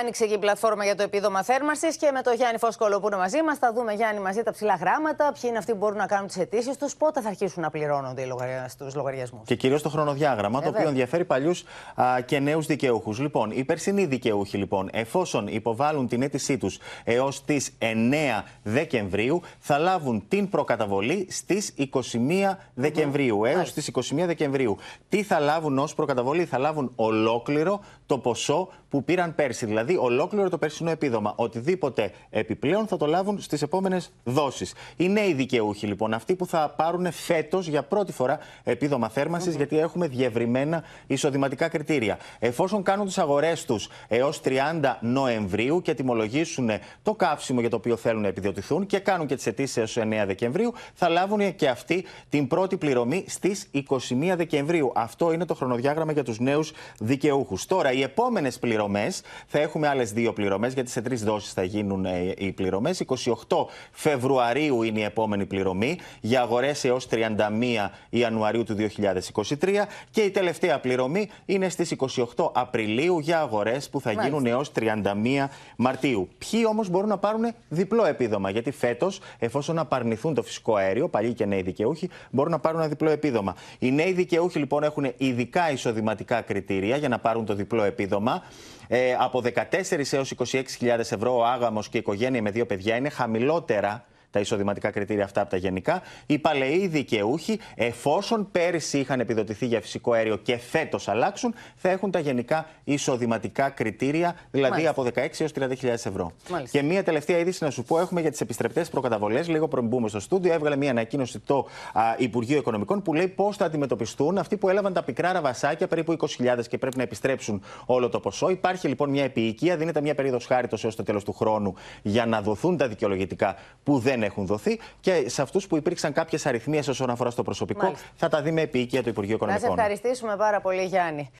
Άνοιξε και η πλατφόρμα για το επίδομα θέρμανσης και με το Γιάννη Φωσκολό που είναι μαζί μας. Θα δούμε, Γιάννη, μαζί τα ψηλά γράμματα, ποιοι είναι αυτοί που μπορούν να κάνουν τις αιτήσεις τους, πότε θα αρχίσουν να πληρώνονται στους λογαριασμούς. Και κυρίως το χρονοδιάγραμμα, ε, το οποίο ενδιαφέρει παλιούς και νέους δικαιούχους. Λοιπόν, οι περσινοί δικαιούχοι, λοιπόν, εφόσον υποβάλουν την αίτησή τους έως τις 9 Δεκεμβρίου, θα λάβουν την προκαταβολή στις 21 Δεκεμβρίου. Έως τις 21 Δεκεμβρίου. Τι θα λάβουν ως προκαταβολή, θα λάβουν ολόκληρο το ποσό που πήραν πέρσι. Δηλαδή Δηλαδή, ολόκληρο το περσινό επίδομα. Οτιδήποτε επιπλέον θα το λάβουν στις επόμενες δόσεις. Οι νέοι δικαιούχοι λοιπόν, αυτοί που θα πάρουν φέτος για πρώτη φορά επίδομα γιατί έχουμε διευρυμένα εισοδηματικά κριτήρια. Εφόσον κάνουν τις αγορές τους έως 30 Νοεμβρίου και τιμολογήσουν το καύσιμο για το οποίο θέλουν να επιδιωτηθούν και κάνουν και τις αιτήσεις έως 9 Δεκεμβρίου, θα λάβουν και αυτοί την πρώτη πληρωμή στις 21 Δεκεμβρίου. Αυτό είναι το χρονοδιάγραμμα για τους νέους δικαιούχους. Τώρα, οι επόμενες πληρωμές θα έχουν έχουμε άλλες δύο πληρωμές, γιατί σε τρεις δόσεις θα γίνουν ε, οι πληρωμές. 28 Φεβρουαρίου είναι η επόμενη πληρωμή για αγορές έως 31 Ιανουαρίου του 2023. Και η τελευταία πληρωμή είναι στις 28 Απριλίου για αγορές που θα γίνουν έω 31 Μαρτίου. Ποιοι όμως μπορούν να πάρουν διπλό επίδομα, γιατί φέτος, εφόσον απαρνηθούν το φυσικό αέριο, παλιοί και νέοι δικαιούχοι, μπορούν να πάρουν διπλό επίδομα. Οι νέοι δικαιούχοι λοιπόν έχουν ειδικά εισοδηματικά κριτήρια για να πάρουν το διπλό επίδομα. Ε, από 14 έως 26.000 ευρώ ο άγαμος και η οικογένεια με δύο παιδιά είναι χαμηλότερα τα εισοδηματικά κριτήρια αυτά από τα γενικά, οι παλαιοί δικαιούχοι, εφόσον πέρυσι είχαν επιδοτηθεί για φυσικό αέριο και φέτος αλλάξουν, θα έχουν τα γενικά εισοδηματικά κριτήρια, δηλαδή Μάλιστα. από 16 έω 30.000 ευρώ. Μάλιστα. Και μία τελευταία είδηση να σου πω έχουμε για τις επιστρεπτές προκαταβολές. Λίγο πριν μπούμε στο στούντιο, έβγαλε μία ανακοίνωση το α, Υπουργείο Οικονομικών που λέει πώς θα αντιμετωπιστούν αυτοί που έλαβαν τα πικρά ραβασάκια, περίπου 20.000 και πρέπει να επιστρέψουν όλο το ποσό. Υπάρχει λοιπόν μία επίοικια, δίνεται μία περίοδος χάριτος έως το τέλος του χρόνου για να δοθούν τα δικαιολογητικά που δεν έχουν δοθεί και σε αυτούς που υπήρξαν κάποιες αριθμίες όσον αφορά στο προσωπικό θα τα δει με επίοικια το Υπουργείο Οικονομικών. Να σε ευχαριστήσουμε πάρα πολύ, Γιάννη.